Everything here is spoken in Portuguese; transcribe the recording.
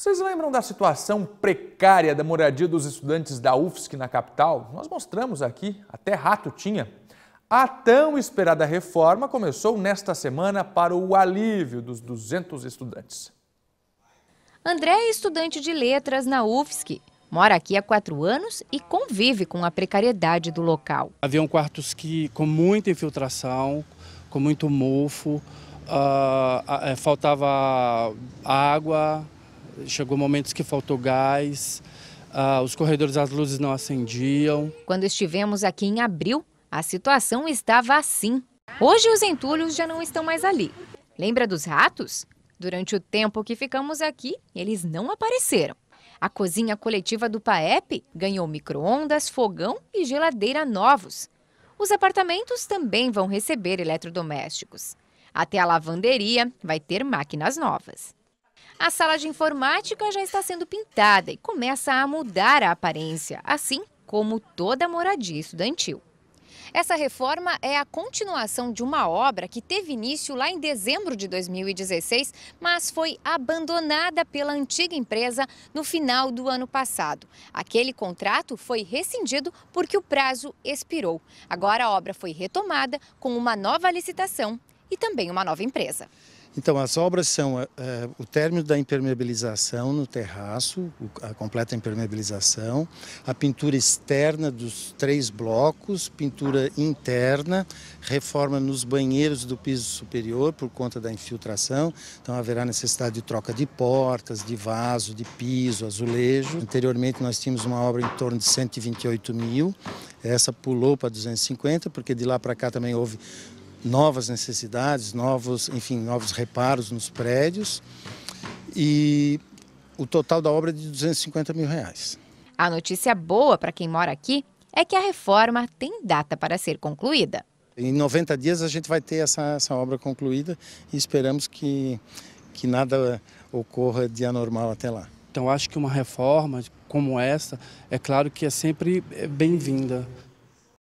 Vocês lembram da situação precária da moradia dos estudantes da UFSC na capital? Nós mostramos aqui, até rato tinha. A tão esperada reforma começou nesta semana para o alívio dos 200 estudantes. André é estudante de letras na UFSC. Mora aqui há quatro anos e convive com a precariedade do local. Havia quartos que com muita infiltração, com muito mofo, uh, faltava água, Chegou momentos que faltou gás, ah, os corredores, as luzes não acendiam. Quando estivemos aqui em abril, a situação estava assim. Hoje os entulhos já não estão mais ali. Lembra dos ratos? Durante o tempo que ficamos aqui, eles não apareceram. A cozinha coletiva do PAEP ganhou micro-ondas, fogão e geladeira novos. Os apartamentos também vão receber eletrodomésticos. Até a lavanderia vai ter máquinas novas. A sala de informática já está sendo pintada e começa a mudar a aparência, assim como toda moradia estudantil. Essa reforma é a continuação de uma obra que teve início lá em dezembro de 2016, mas foi abandonada pela antiga empresa no final do ano passado. Aquele contrato foi rescindido porque o prazo expirou. Agora a obra foi retomada com uma nova licitação e também uma nova empresa. Então, as obras são uh, o término da impermeabilização no terraço, a completa impermeabilização, a pintura externa dos três blocos, pintura interna, reforma nos banheiros do piso superior por conta da infiltração. Então, haverá necessidade de troca de portas, de vaso, de piso, azulejo. Anteriormente, nós tínhamos uma obra em torno de 128 mil, essa pulou para 250, porque de lá para cá também houve novas necessidades, novos, enfim, novos reparos nos prédios e o total da obra é de 250 mil reais. A notícia boa para quem mora aqui é que a reforma tem data para ser concluída. Em 90 dias a gente vai ter essa, essa obra concluída e esperamos que, que nada ocorra de anormal até lá. Então acho que uma reforma como essa, é claro que é sempre é, bem-vinda.